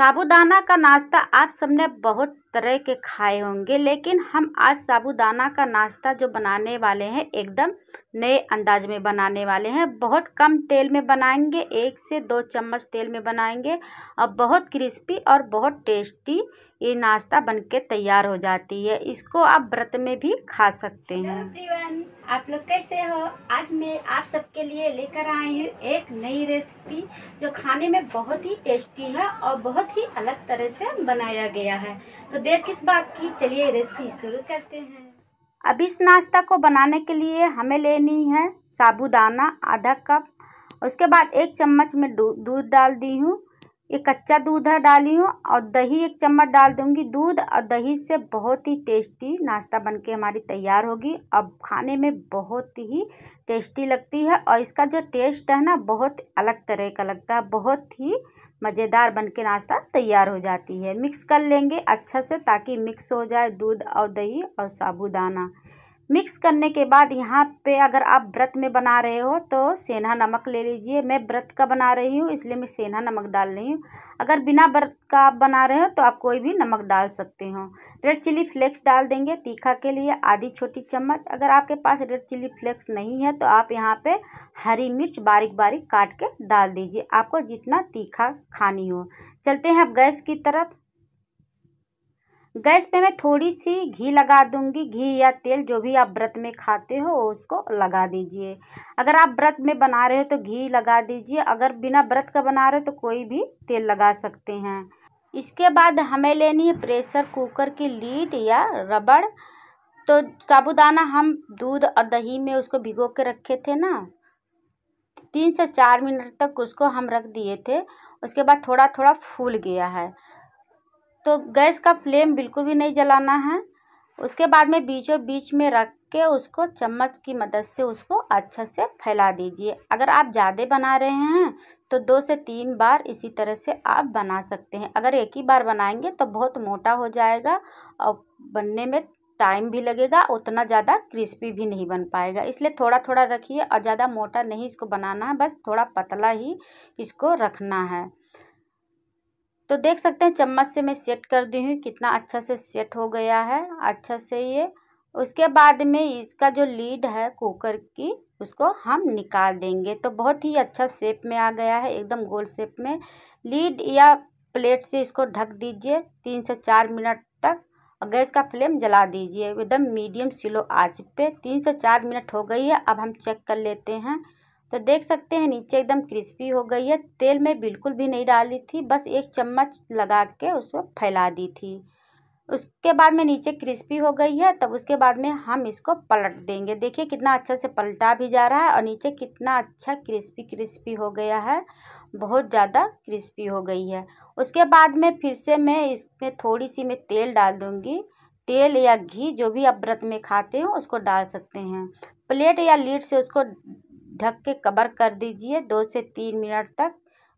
साबूदाना का नाश्ता आप सबने बहुत तरह के खाए होंगे लेकिन हम आज साबूदाना का नाश्ता जो बनाने वाले हैं एकदम नए अंदाज में बनाने वाले हैं बहुत कम तेल में बनाएंगे एक से दो चम्मच तेल में बनाएंगे और बहुत क्रिस्पी और बहुत टेस्टी ये नाश्ता बनके तैयार हो जाती है इसको आप व्रत में भी खा सकते हैं एवरीवन आप लोग कैसे हो आज मैं आप सबके लिए लेकर आई हूँ एक नई रेसिपी जो खाने में बहुत ही टेस्टी है और बहुत ही अलग तरह से बनाया गया है तो देर किस बात की चलिए रेसिपी शुरू करते हैं अब इस नाश्ता को बनाने के लिए हमें लेनी है साबुदाना आधा कप उसके बाद एक चम्मच में दूध डाल दी हूँ ये कच्चा दूध है डाली हूँ और दही एक चम्मच डाल दूँगी दूध और दही से बहुत ही टेस्टी नाश्ता बनके हमारी तैयार होगी अब खाने में बहुत ही टेस्टी लगती है और इसका जो टेस्ट है ना बहुत अलग तरह का लगता है बहुत ही मज़ेदार बन के नाश्ता तैयार हो जाती है मिक्स कर लेंगे अच्छा से ताकि मिक्स हो जाए दूध और दही और साबुदाना मिक्स करने के बाद यहाँ पे अगर आप व्रत में बना रहे हो तो सेना नमक ले लीजिए मैं व्रत का बना रही हूँ इसलिए मैं सेना नमक डाल रही हूँ अगर बिना व्रत का आप बना रहे हो तो आप कोई भी नमक डाल सकते हो रेड चिली फ्लेक्स डाल देंगे तीखा के लिए आधी छोटी चम्मच अगर आपके पास रेड चिली फ्लेक्स नहीं है तो आप यहाँ पर हरी मिर्च बारीक बारीक काट के डाल दीजिए आपको जितना तीखा खानी हो चलते हैं आप गैस की तरफ गैस पे मैं थोड़ी सी घी लगा दूंगी घी या तेल जो भी आप व्रत में खाते हो उसको लगा दीजिए अगर आप व्रत में बना रहे हो तो घी लगा दीजिए अगर बिना व्रत का बना रहे हो तो कोई भी तेल लगा सकते हैं इसके बाद हमें लेनी है प्रेशर कुकर की लीड या रबड़ तो साबुदाना हम दूध और दही में उसको भिगो के रखे थे ना तीन से चार मिनट तक उसको हम रख दिए थे उसके बाद थोड़ा थोड़ा फूल गया है तो गैस का फ्लेम बिल्कुल भी नहीं जलाना है उसके बाद में बीचों बीच में रख के उसको चम्मच की मदद से उसको अच्छे से फैला दीजिए अगर आप ज़्यादा बना रहे हैं तो दो से तीन बार इसी तरह से आप बना सकते हैं अगर एक ही बार बनाएंगे तो बहुत मोटा हो जाएगा और बनने में टाइम भी लगेगा उतना ज़्यादा क्रिस्पी भी नहीं बन पाएगा इसलिए थोड़ा थोड़ा रखिए और ज़्यादा मोटा नहीं इसको बनाना है बस थोड़ा पतला ही इसको रखना है तो देख सकते हैं चम्मच से मैं सेट कर दी हूँ कितना अच्छा से सेट हो गया है अच्छा से ये उसके बाद में इसका जो लीड है कुकर की उसको हम निकाल देंगे तो बहुत ही अच्छा शेप में आ गया है एकदम गोल शेप में लीड या प्लेट से इसको ढक दीजिए तीन से चार मिनट तक और गैस का फ्लेम जला दीजिए एकदम मीडियम स्लो आंच पे तीन से चार मिनट हो गई है अब हम चेक कर लेते हैं तो देख सकते हैं नीचे एकदम क्रिस्पी हो गई है तेल में बिल्कुल भी नहीं डाली थी बस एक चम्मच लगा के उसको फैला दी थी उसके बाद में नीचे क्रिस्पी हो गई है तब उसके बाद में हम इसको पलट देंगे देखिए कितना अच्छा से पलटा भी जा रहा है और नीचे कितना अच्छा क्रिस्पी क्रिस्पी हो गया है बहुत ज़्यादा क्रिस्पी हो गई है उसके बाद में फिर से मैं इसमें थोड़ी सी मैं तेल डाल दूँगी तेल या घी जो भी आप व्रत में खाते हो उसको डाल सकते हैं प्लेट या लीड से उसको ढक के कवर कर दीजिए दो से तीन मिनट तक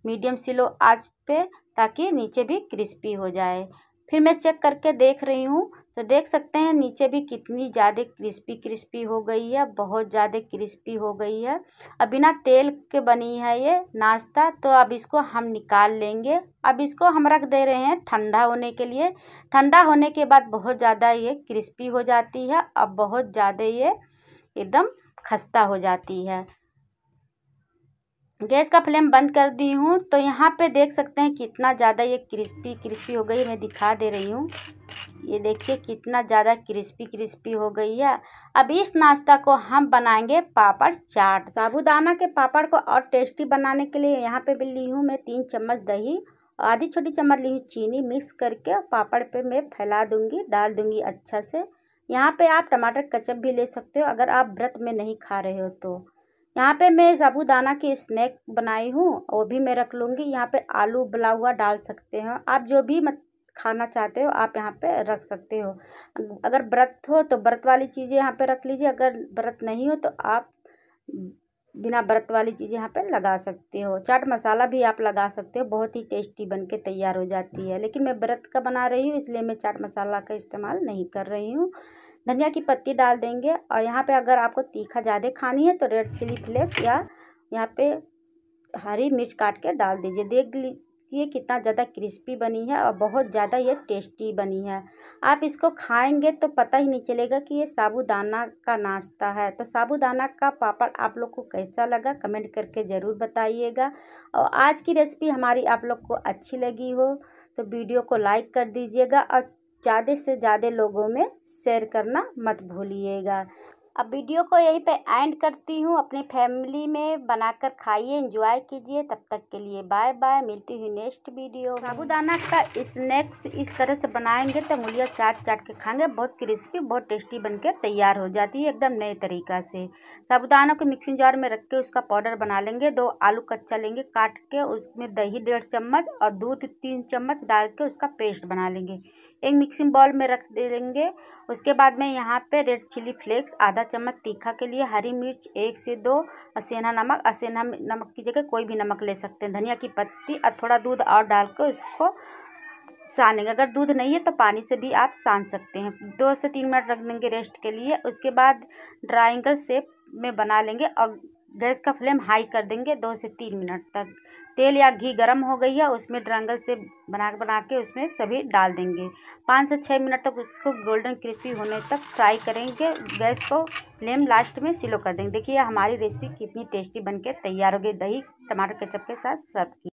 मीडियम स्लो आज पे ताकि नीचे भी क्रिस्पी हो जाए फिर मैं चेक करके देख रही हूँ तो देख सकते हैं नीचे भी कितनी ज़्यादा क्रिस्पी क्रिस्पी हो गई है बहुत ज़्यादा क्रिस्पी हो गई है अब बिना तेल के बनी है ये नाश्ता तो अब इसको हम निकाल लेंगे अब इसको हम रख दे रहे हैं ठंडा होने के लिए ठंडा होने के बाद बहुत ज़्यादा ये क्रिस्पी हो जाती है अब बहुत ज़्यादा ये एकदम खस्ता हो जाती है गैस का फ्लेम बंद कर दी हूँ तो यहाँ पे देख सकते हैं कितना ज़्यादा ये क्रिस्पी क्रिस्पी हो गई मैं दिखा दे रही हूँ ये देखिए कितना ज़्यादा क्रिस्पी क्रिस्पी हो गई है अब इस नाश्ता को हम बनाएंगे पापड़ चाट साबूदाना के पापड़ को और टेस्टी बनाने के लिए यहाँ पे भी ली हूँ मैं तीन चम्मच दही और आधी छोटी चम्मच ली हूँ चीनी मिक्स करके पापड़ पर मैं फैला दूँगी डाल दूँगी अच्छा से यहाँ पर आप टमाटर कचप भी ले सकते हो अगर आप व्रत में नहीं खा रहे हो तो यहाँ पे मैं साबूदाना की स्नैक बनाई हूँ वो भी मैं रख लूँगी यहाँ पे आलू उबला हुआ डाल सकते हो आप जो भी मत खाना चाहते हो आप यहाँ पे रख सकते हो अगर व्रत हो तो व्रत वाली चीज़ें यहाँ पे रख लीजिए अगर व्रत नहीं हो तो आप बिना व्रत वाली चीज़ें यहाँ पे लगा सकते हो चाट मसाला भी आप लगा सकते हो बहुत ही टेस्टी बन के तैयार हो जाती है लेकिन मैं व्रत का बना रही हूँ इसलिए मैं चाट मसाला का इस्तेमाल नहीं कर रही हूँ धनिया की पत्ती डाल देंगे और यहाँ पे अगर आपको तीखा ज़्यादा खानी है तो रेड चिली फ्लेक्स या यहाँ पे हरी मिर्च काट के डाल दीजिए देख लीजिए कितना ज़्यादा क्रिस्पी बनी है और बहुत ज़्यादा ये टेस्टी बनी है आप इसको खाएंगे तो पता ही नहीं चलेगा कि ये साबूदाना का नाश्ता है तो साबूदाना का पापड़ आप लोग को कैसा लगा कमेंट करके ज़रूर बताइएगा और आज की रेसिपी हमारी आप लोग को अच्छी लगी हो तो वीडियो को लाइक कर दीजिएगा और ज़्यादा से ज़्यादा लोगों में शेयर करना मत भूलिएगा अब वीडियो को यहीं पे एंड करती हूँ अपनी फैमिली में बनाकर खाइए एंजॉय कीजिए तब तक के लिए बाय बाय मिलती हूँ नेक्स्ट वीडियो साबुदाना का स्नैक्स इस तरह से बनाएंगे तो मुलिया चाट चाट के खाएंगे बहुत क्रिस्पी बहुत टेस्टी बनकर तैयार हो जाती है एकदम नए तरीका से साबुदाना को मिक्सिंग जार में रख के उसका पाउडर बना लेंगे दो आलू कच्चा लेंगे काट के उसमें दही डेढ़ चम्मच और दूध तीन चम्मच डाल के उसका पेस्ट बना लेंगे एक मिक्सिंग बॉल में रख दे देंगे उसके बाद में यहाँ पर रेड चिली फ्लेक्स आधा चम्मच तीखा के लिए हरी मिर्च एक से दो असेना नमक असेना नमक की जगह कोई भी नमक ले सकते हैं धनिया की पत्ती और थोड़ा दूध और डालकर उसको सानेंगे अगर दूध नहीं है तो पानी से भी आप सान सकते हैं दो से तीन मिनट रख देंगे रेस्ट के लिए उसके बाद ड्राइंगल शेप में बना लेंगे और गैस का फ्लेम हाई कर देंगे दो से तीन मिनट तक तेल या घी गर्म हो गई है उसमें ड्रंगल से बना बना के उसमें सभी डाल देंगे पाँच से छः मिनट तक उसको गोल्डन क्रिस्पी होने तक फ्राई करेंगे गैस को फ्लेम लास्ट में स्लो कर देंगे देखिए हमारी रेसिपी कितनी टेस्टी बनके तैयार हो गई दही टमाटर केचप के साथ सर्व की